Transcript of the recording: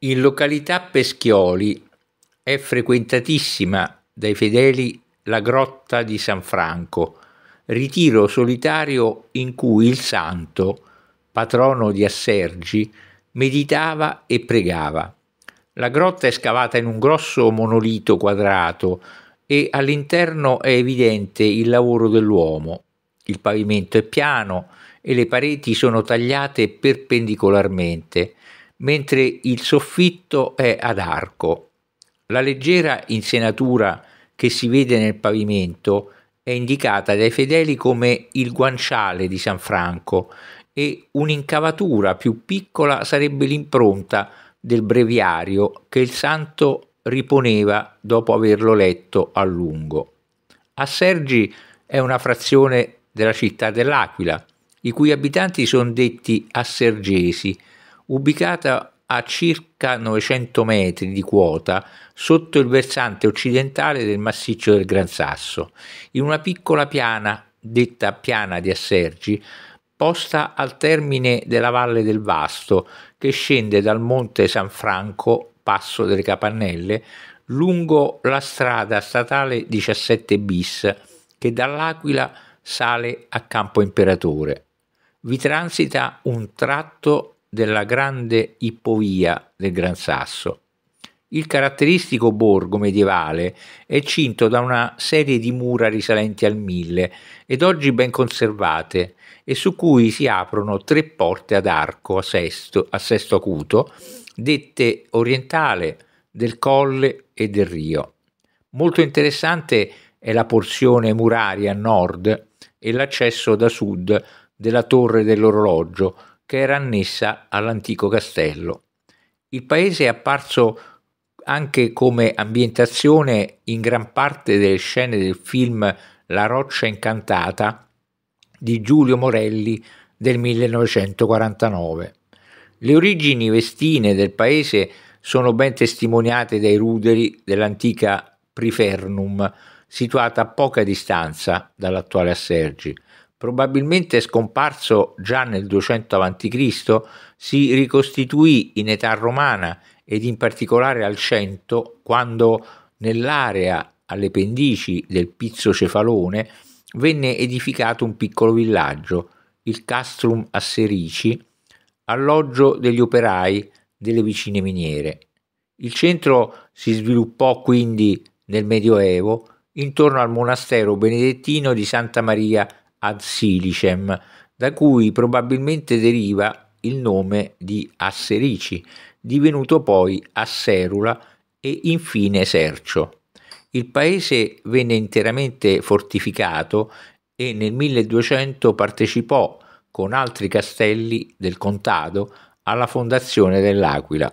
In località Peschioli è frequentatissima dai fedeli la grotta di San Franco, ritiro solitario in cui il santo, patrono di Assergi, meditava e pregava. La grotta è scavata in un grosso monolito quadrato e all'interno è evidente il lavoro dell'uomo. Il pavimento è piano e le pareti sono tagliate perpendicolarmente mentre il soffitto è ad arco. La leggera insenatura che si vede nel pavimento è indicata dai fedeli come il guanciale di San Franco e un'incavatura più piccola sarebbe l'impronta del breviario che il santo riponeva dopo averlo letto a lungo. A Sergi è una frazione della città dell'Aquila, i cui abitanti sono detti assergesi, ubicata a circa 900 metri di quota sotto il versante occidentale del massiccio del Gran Sasso, in una piccola piana detta piana di Assergi, posta al termine della valle del Vasto che scende dal monte San Franco, passo delle Capannelle, lungo la strada statale 17 bis che dall'Aquila sale a Campo Imperatore. Vi transita un tratto della grande Ippovia del Gran Sasso. Il caratteristico borgo medievale è cinto da una serie di mura risalenti al mille ed oggi ben conservate e su cui si aprono tre porte ad arco a sesto, a sesto acuto, dette orientale, del colle e del rio. Molto interessante è la porzione muraria a nord e l'accesso da sud della torre dell'orologio che era annessa all'antico castello. Il paese è apparso anche come ambientazione in gran parte delle scene del film La roccia incantata di Giulio Morelli del 1949. Le origini vestine del paese sono ben testimoniate dai ruderi dell'antica Prifernum, situata a poca distanza dall'attuale Assergi, Probabilmente scomparso già nel 200 a.C., si ricostituì in età romana ed in particolare al 100 quando nell'area alle pendici del Pizzo Cefalone venne edificato un piccolo villaggio, il Castrum Asserici, alloggio degli operai delle vicine miniere. Il centro si sviluppò quindi nel Medioevo intorno al monastero benedettino di Santa Maria ad Silicem, da cui probabilmente deriva il nome di Asserici, divenuto poi Asserula e infine Sercio. Il paese venne interamente fortificato e nel 1200 partecipò con altri castelli del contado alla fondazione dell'Aquila.